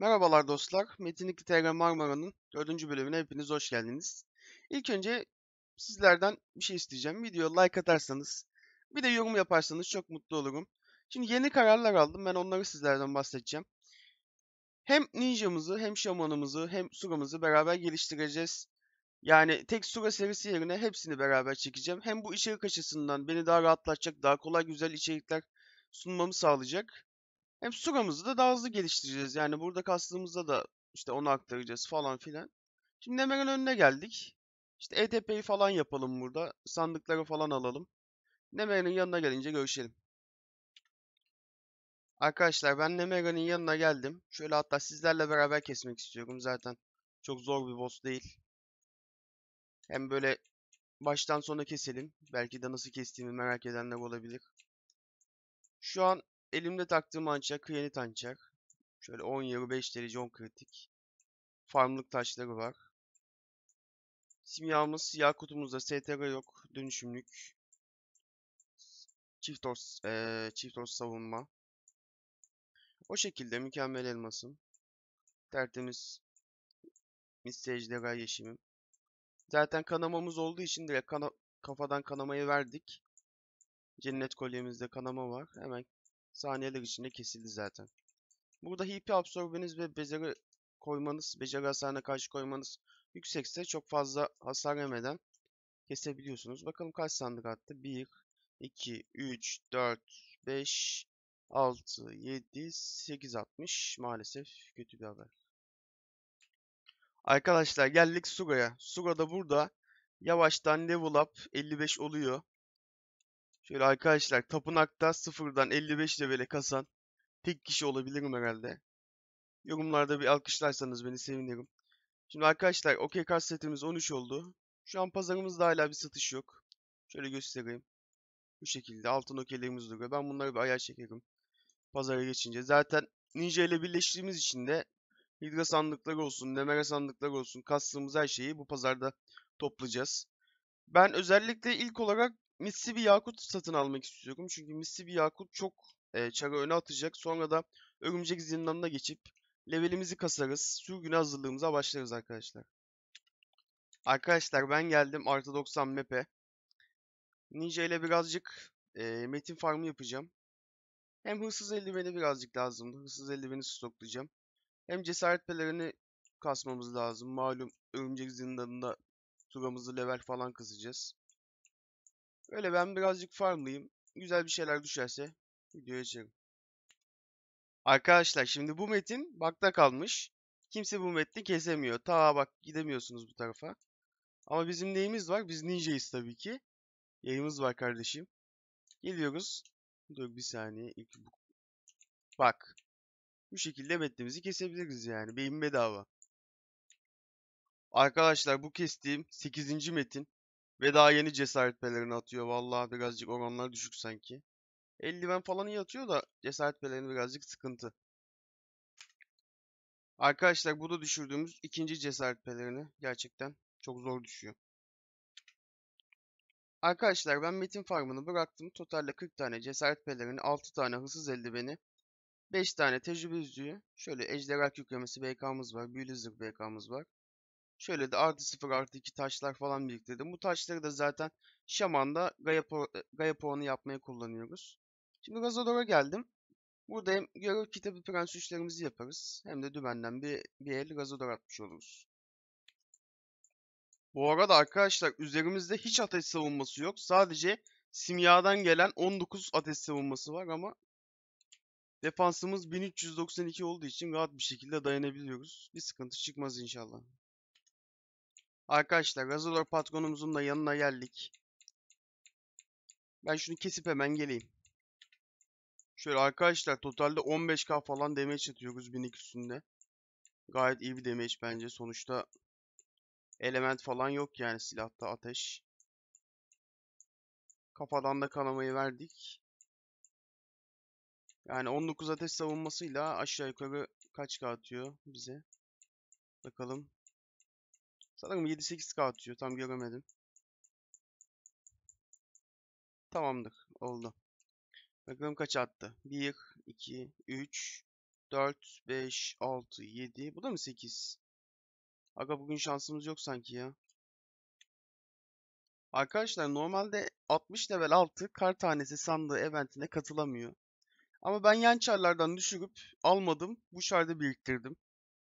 Merhabalar dostlar. Metinlikli TR Marmara'nın 4. bölümüne hepiniz hoş geldiniz. İlk önce sizlerden bir şey isteyeceğim. Videoya like atarsanız, bir de yorum yaparsanız çok mutlu olurum. Şimdi yeni kararlar aldım. Ben onları sizlerden bahsedeceğim. Hem ninjamızı, hem şamanımızı, hem suramızı beraber geliştireceğiz. Yani tek sura serisi yerine hepsini beraber çekeceğim. Hem bu içerik açısından beni daha rahatlatacak, daha kolay güzel içerikler sunmamı sağlayacak. Hem Suga'mızı da daha hızlı geliştireceğiz. Yani burada kastığımızda da işte onu aktaracağız falan filan. Şimdi hemen önüne geldik. İşte ETP'yi falan yapalım burada. Sandıkları falan alalım. Nemera'nın yanına gelince görüşelim. Arkadaşlar ben Nemera'nın yanına geldim. Şöyle hatta sizlerle beraber kesmek istiyorum zaten. Çok zor bir boss değil. Hem böyle baştan sona keselim. Belki de nasıl kestiğimi merak edenler olabilir. Şu an elimde taktığım ancak yeni ancak. Şöyle 10 yarı 5 derece 10 kritik. Farmlık taşları var. Simyamız siyah kutumuzda STR yok. Dönüşümlük. Çift os, e, çift os savunma. O şekilde mükemmel elmasım. Tertemiz Miss Ejderha yeşimim. Zaten kanamamız olduğu için direkt kana kafadan kanamayı verdik. Cennet kolyemizde kanama var. Hemen Saniyeler içinde kesildi zaten. Burada hipi absorbeniz ve beceri koymanız, beceri hasarına karşı koymanız yüksekse çok fazla hasar yemeden kesebiliyorsunuz. Bakalım kaç sandık attı? 1, 2, 3, 4, 5, 6, 7, 8 atmış. Maalesef kötü bir haber. Arkadaşlar geldik Suga'ya. Suga da burada yavaştan level up 55 oluyor. Şöyle arkadaşlar tapınakta sıfırdan 55 levele kasan tek kişi olabilirim herhalde. Yorumlarda bir alkışlarsanız beni sevinirim. Şimdi arkadaşlar OK kart setimiz 13 oldu. Şu an pazarımızda hala bir satış yok. Şöyle göstereyim. Bu şekilde altın okeylerimiz duruyor. Ben bunları bir ayar çekerim. Pazara geçince. Zaten Ninja ile birleştiğimiz için de Hidra sandıkları olsun, Nemera sandıkları olsun kastığımız her şeyi bu pazarda toplayacağız. Ben özellikle ilk olarak misli bir yakut satın almak istiyorum. Çünkü misli bir yakut çok e, çağı öne atacak. Sonra da örümcek zindanına geçip levelimizi kasarız. günü hazırlığımıza başlarız arkadaşlar. Arkadaşlar ben geldim artı 90 map'e. Ninja ile birazcık e, metin farmı yapacağım. Hem hırsız eldiveni birazcık lazımdı. Hırsız eldiveni stoklayacağım. Hem cesaret pelerini kasmamız lazım. Malum örümcek zindanında turamızı level falan kısacağız. Öyle ben birazcık farmlayayım. Güzel bir şeyler düşerse videoya açarım. Arkadaşlar şimdi bu metin bakta kalmış. Kimse bu metni kesemiyor. Ta bak gidemiyorsunuz bu tarafa. Ama bizim neyimiz var? Biz ninjayız tabii ki. Yayımız var kardeşim. Geliyoruz. Dur bir saniye. Bak. Bu şekilde metnimizi kesebiliriz yani. Beyin bedava. Arkadaşlar bu kestiğim 8. metin. Ve daha yeni cesaret pelerini atıyor. Vallahi birazcık oranlar düşük sanki. Eldiven falan iyi atıyor da cesaret pelerini birazcık sıkıntı. Arkadaşlar bu da düşürdüğümüz ikinci cesaret pelerini. Gerçekten çok zor düşüyor. Arkadaşlar ben metin farmını bıraktım. Totalde 40 tane cesaret pelerini, 6 tane hırsız eldiveni, 5 tane tecrübe yüzüğü. Şöyle ejderha yüklemesi BK'mız var. Büyülü zırh BK'mız var. Şöyle de artı 0 artı 2 taşlar falan biriktirdim. Bu taşları da zaten Şaman'da Gaia, e, gaya puanı yapmaya kullanıyoruz. Şimdi Razador'a geldim. Burada hem görür kitabı prens 3'lerimizi yaparız. Hem de dümenden bir, bir el Razador atmış oluruz. Bu arada arkadaşlar üzerimizde hiç ateş savunması yok. Sadece simyadan gelen 19 ateş savunması var ama defansımız 1392 olduğu için rahat bir şekilde dayanabiliyoruz. Bir sıkıntı çıkmaz inşallah. Arkadaşlar Razor patronumuzun da yanına geldik. Ben şunu kesip hemen geleyim. Şöyle arkadaşlar totalde 15k falan damage atıyoruz 1000 üstünde. Gayet iyi bir damage bence. Sonuçta element falan yok yani silahta ateş. Kafadan da kanamayı verdik. Yani 19 ateş savunmasıyla aşağı yukarı kaç k atıyor bize? Bakalım. Sanırım 7-8K atıyor. Tam göremedim. Tamamdır. Oldu. Bakalım kaç attı. 1, 2, 3, 4, 5, 6, 7. Bu da mı 8? Aga bugün şansımız yok sanki ya. Arkadaşlar normalde 60 level altı kar tanesi sandığı eventine katılamıyor. Ama ben yan çarlardan düşürüp almadım. Bu şarda biriktirdim.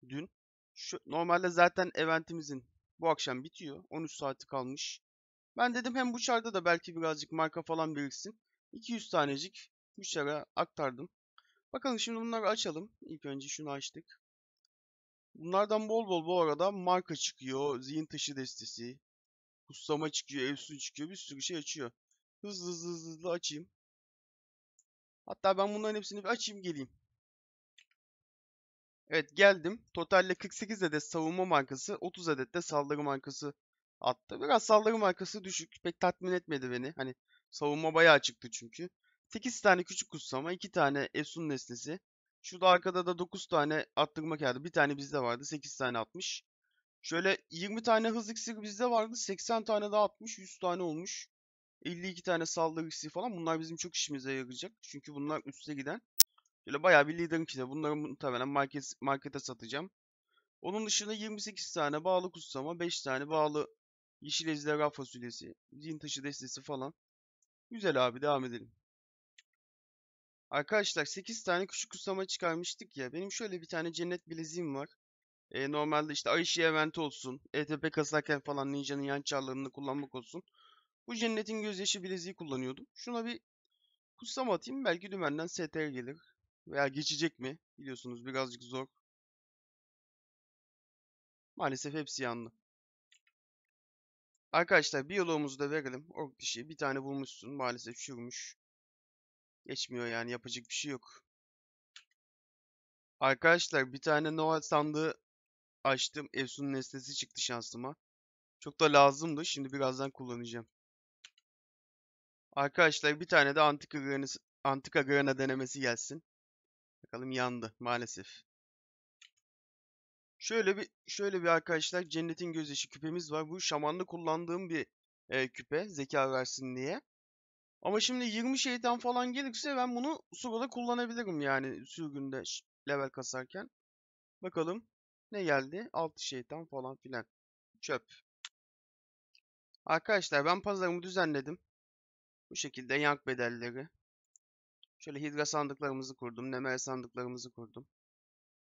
Dün. Şu, normalde zaten eventimizin bu akşam bitiyor. 13 saati kalmış. Ben dedim hem bu çarda da belki birazcık marka falan biriksin. 200 tanecik bu çara aktardım. Bakalım şimdi bunları açalım. İlk önce şunu açtık. Bunlardan bol bol bu arada marka çıkıyor. Zihin taşı destesi. Kuslama çıkıyor. Evsun çıkıyor. Bir sürü şey açıyor. Hızlı hızlı hızlı açayım. Hatta ben bunların hepsini bir açayım geleyim. Evet geldim. Totalde 48 adet savunma markası, 30 adet de saldırı markası attı. Biraz saldırı markası düşük. Pek tatmin etmedi beni. Hani savunma bayağı çıktı çünkü. 8 tane küçük kutsama, 2 tane esun nesnesi. Şurada arkada da 9 tane attırma kağıdı. Bir tane bizde vardı. 8 tane atmış. Şöyle 20 tane hız iksiri bizde vardı. 80 tane daha atmış. 100 tane olmuş. 52 tane saldırı iksiri falan. Bunlar bizim çok işimize yarayacak. Çünkü bunlar üste giden. Şöyle bayağı bir liderin içinde. Bunları muhtemelen market, markete satacağım. Onun dışında 28 tane bağlı kutsama, 5 tane bağlı yeşil ejderha fasulyesi, zihin taşı destesi falan. Güzel abi devam edelim. Arkadaşlar 8 tane küçük kutsama çıkarmıştık ya. Benim şöyle bir tane cennet bileziğim var. E, normalde işte ay ışığı event olsun. ETP kasarken falan ninjanın yan çarlarını kullanmak olsun. Bu cennetin gözyaşı bileziği kullanıyordum. Şuna bir kutsama atayım. Belki dümenden STR gelir. Veya geçecek mi? Biliyorsunuz birazcık zor. Maalesef hepsi yanlı. Arkadaşlar biyoloğumuzu da verelim. Ork dişi bir tane bulmuşsun. Maalesef çürümüş. Geçmiyor yani yapacak bir şey yok. Arkadaşlar bir tane Noel sandığı açtım. Efsun'un nesnesi çıktı şansıma. Çok da lazımdı. Şimdi birazdan kullanacağım. Arkadaşlar bir tane de antika grana, antika grana denemesi gelsin. Bakalım yandı maalesef. Şöyle bir şöyle bir arkadaşlar cennetin gözyaşı küpemiz var. Bu şamanlı kullandığım bir e, küpe zeka versin diye. Ama şimdi 20 şeytan falan gelirse ben bunu Sugo'da kullanabilirim yani sürgünde level kasarken. Bakalım ne geldi? 6 şeytan falan filan. Çöp. Arkadaşlar ben pazarımı düzenledim. Bu şekilde yank bedelleri, Şöyle hidra sandıklarımızı kurdum. Nemere sandıklarımızı kurdum.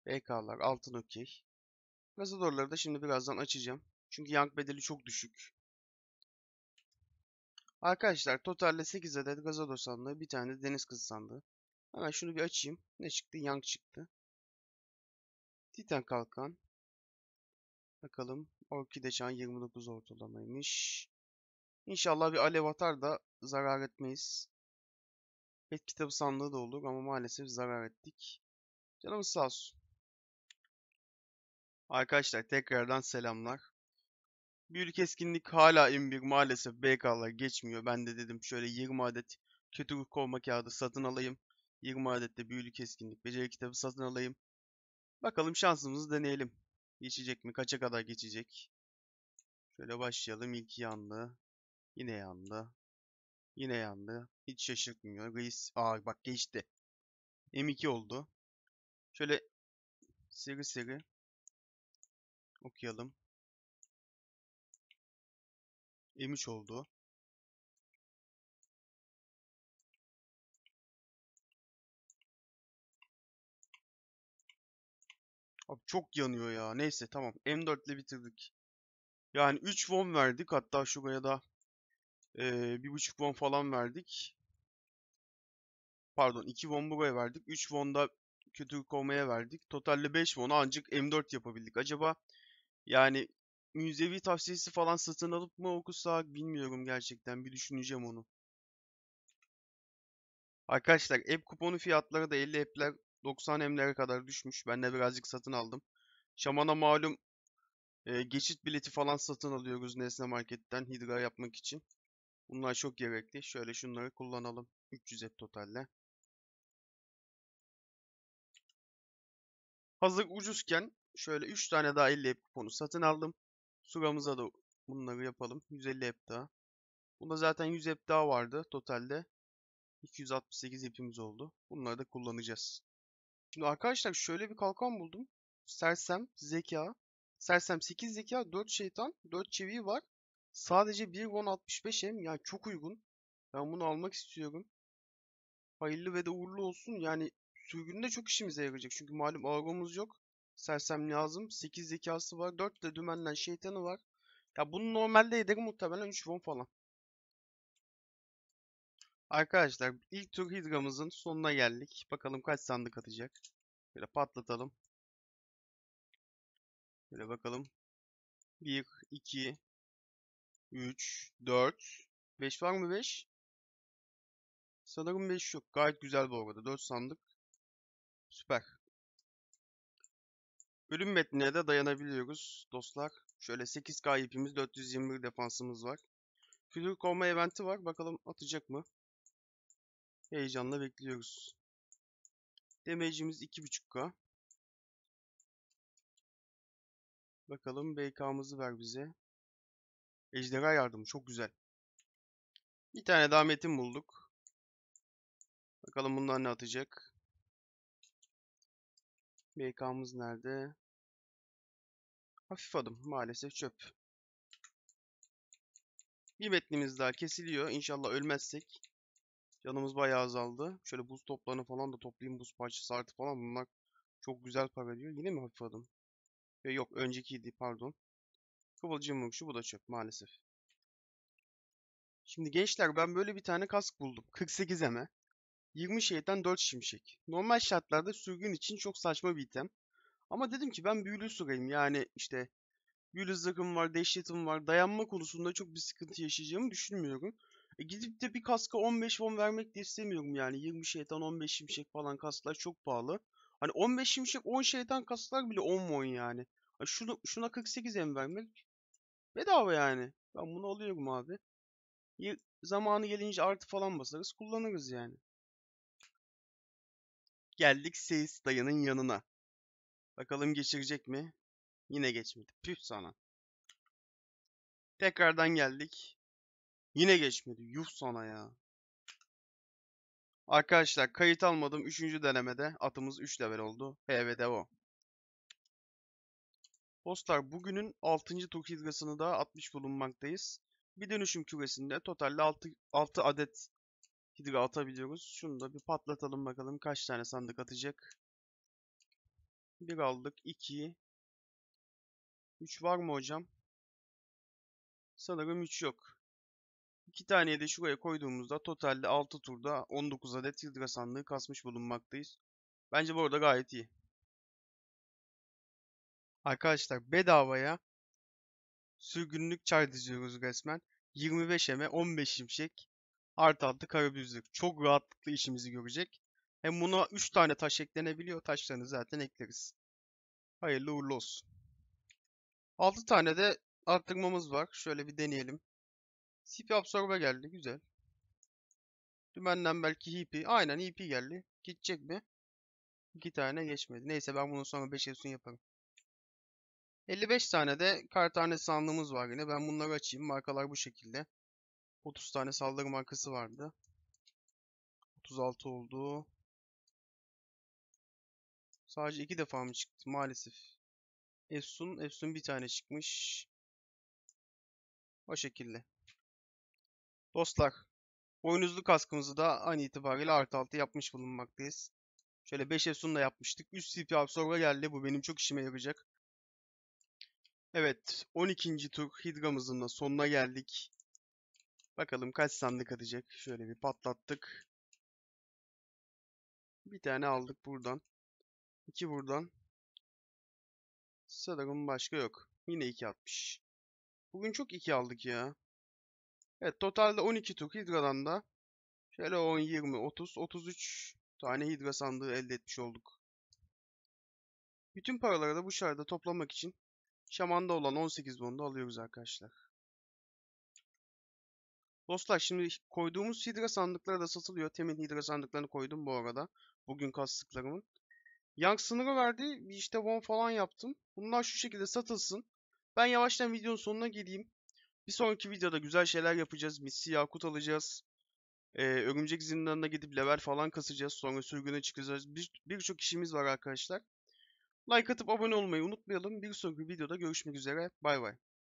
BK'lar, e altın okey. Gazadorları da şimdi birazdan açacağım. Çünkü yank bedeli çok düşük. Arkadaşlar totalde 8 adet gazador sandığı, bir tane de deniz kızı sandığı. Hemen şunu bir açayım. Ne çıktı? Yank çıktı. Titan kalkan. Bakalım. Orkide çan 29 ortalamaymış. İnşallah bir alev atar da zarar etmeyiz. Pet kitabı sandığı da olduk ama maalesef zarar ettik. Canımız sağ olsun. Arkadaşlar tekrardan selamlar. Büyülük keskinlik hala M1 maalesef BK'lar geçmiyor. Ben de dedim şöyle 20 adet kötü kovma kağıdı satın alayım. 20 adet de büyülük eskinlik beceri kitabı satın alayım. Bakalım şansımızı deneyelim. Geçecek mi? Kaça kadar geçecek? Şöyle başlayalım. İlk yandı. Yine yandı. Yine yandı. Hiç şaşırtmıyor. Reis. Aa bak geçti. M2 oldu. Şöyle seri seri okuyalım. M3 oldu. Abi çok yanıyor ya. Neyse tamam. M4 ile bitirdik. Yani 3 won verdik. Hatta şuraya da e, bir buçuk won falan verdik. Pardon 2 won buraya verdik. 3 won da kötü kovmaya verdik. Totalde 5 won ancak M4 yapabildik. Acaba yani müzevi tavsiyesi falan satın alıp mı okusak bilmiyorum gerçekten. Bir düşüneceğim onu. Arkadaşlar app kuponu fiyatları da 50 app'ler 90 emlere kadar düşmüş. Ben de birazcık satın aldım. Şaman'a malum e, geçit bileti falan satın alıyoruz Nesne Market'ten Hidra yapmak için. Bunlar çok gerekli. Şöyle şunları kullanalım. 300 et totalle. Hazır ucuzken şöyle 3 tane daha 50 app kuponu satın aldım. Suramıza da bunları yapalım. 150 app daha. Bunda zaten 100 app daha vardı. Totalde 268 ipimiz oldu. Bunları da kullanacağız. Şimdi arkadaşlar şöyle bir kalkan buldum. Sersem, zeka. Sersem 8 zeka, 4 şeytan, 4 çeviği var. Sadece 1.65M yani çok uygun. Ben bunu almak istiyorum. Hayırlı ve de uğurlu olsun. Yani sürgünde çok işimize yarayacak. Çünkü malum argomuz yok. Sersem lazım. 8 zekası var. 4 de dümenden şeytanı var. Ya bunu normalde yedek muhtemelen 3 won falan. Arkadaşlar ilk tur hidramızın sonuna geldik. Bakalım kaç sandık atacak. Böyle patlatalım. Böyle bakalım. 1, 2, 3, 4, 5 var mı 5? Sanırım 5 yok. Gayet güzel bu arada. 4 sandık. Süper. Ölüm metnine de dayanabiliyoruz dostlar. Şöyle 8K ipimiz, 421 defansımız var. Külür kovma eventi var. Bakalım atacak mı? Heyecanla bekliyoruz. Damage'imiz 2.5K. Bakalım BK'mızı ver bize. Ejderha yardımı çok güzel. Bir tane daha metin bulduk. Bakalım bunlar ne atacak. BK'mız nerede? Hafif adım. Maalesef çöp. Bir metnimiz daha kesiliyor. İnşallah ölmezsek. Canımız bayağı azaldı. Şöyle buz toplarını falan da toplayayım. Buz parçası artı falan. Bunlar çok güzel para veriyor. Yine mi hafif adım? yok öncekiydi pardon. Kıvılcım şu bu da çöp maalesef. Şimdi gençler ben böyle bir tane kask buldum. 48 eme. 20 şeyden 4 şimşek. Normal şartlarda sürgün için çok saçma bir item. Ama dedim ki ben büyülü süreyim. Yani işte büyülü zırhım var, dehşetim var. Dayanma konusunda çok bir sıkıntı yaşayacağımı düşünmüyorum. E gidip de bir kaska 15 won vermek de istemiyorum yani. 20 şeytan 15 şimşek falan kasklar çok pahalı. Hani 15 şimşek 10 şeytan kasklar bile 10 won yani. yani şunu, şuna 48 em vermek Bedava yani. Ben bunu alıyorum abi. Y zamanı gelince artı falan basarız kullanırız yani. Geldik Seyis dayının yanına. Bakalım geçirecek mi? Yine geçmedi. Püf sana. Tekrardan geldik. Yine geçmedi. Yuh sana ya. Arkadaşlar kayıt almadım üçüncü denemede atımız 3 level oldu. HV'de o. Dostlar bugünün 6. dakikasını da atmış bulunmaktayız. Bir dönüşüm küresinde totalde 6, 6 adet hidra atabiliyoruz. Şunu da bir patlatalım bakalım kaç tane sandık atacak. Bir aldık. 2 3 var mı hocam? Sanırım 3 yok. 2 taneye de şuraya koyduğumuzda totalde 6 turda 19 adet hidra sandığı kasmış bulunmaktayız. Bence bu arada gayet iyi. Arkadaşlar bedavaya sürgünlük çay diziyoruz resmen. 25 eme 15 şimşek artı adlı karabüzlük. Çok rahatlıkla işimizi görecek. Hem buna 3 tane taş eklenebiliyor. Taşlarını zaten ekleriz. Hayırlı uğurlu olsun. 6 tane de arttırmamız var. Şöyle bir deneyelim. CP absorbe geldi. Güzel. Dümenden belki hippie. Aynen hippie geldi. Gidecek mi? İki tane geçmedi. Neyse ben bunun sonra 5 Esun yaparım. 55 tane de kartane sandığımız var yine. Ben bunları açayım. Markalar bu şekilde. 30 tane saldırı markası vardı. 36 oldu. Sadece iki defa mı çıktı maalesef. Efsun, Efsun bir tane çıkmış. O şekilde. Dostlar, boynuzlu kaskımızı da an itibariyle artı altı yapmış bulunmaktayız. Şöyle 5 Efsun da yapmıştık. 3 CP absorber geldi. Bu benim çok işime yarayacak. Evet 12. tur hidgamızın da sonuna geldik. Bakalım kaç sandık atacak. Şöyle bir patlattık. Bir tane aldık buradan. İki buradan. Sanırım başka yok. Yine 2 atmış. Bugün çok 2 aldık ya. Evet totalde 12 tur Hidra'dan da şöyle 10, 20, 30, 33 tane Hidra sandığı elde etmiş olduk. Bütün paraları da bu şarda toplamak için Şamanda olan 18 bondu alıyoruz arkadaşlar. Dostlar şimdi koyduğumuz hidra sandıkları da satılıyor. Temin hidra sandıklarını koydum bu arada. Bugün kastıklarımın. Yang sınırı verdi. Bir işte bon falan yaptım. Bunlar şu şekilde satılsın. Ben yavaştan videonun sonuna geleyim. Bir sonraki videoda güzel şeyler yapacağız. Missi yakut alacağız. Ee, örümcek zindanına gidip level falan kasacağız. Sonra sürgüne çıkacağız. Birçok bir, bir işimiz var arkadaşlar. Like atıp abone olmayı unutmayalım. Bir sonraki videoda görüşmek üzere. Bay bay.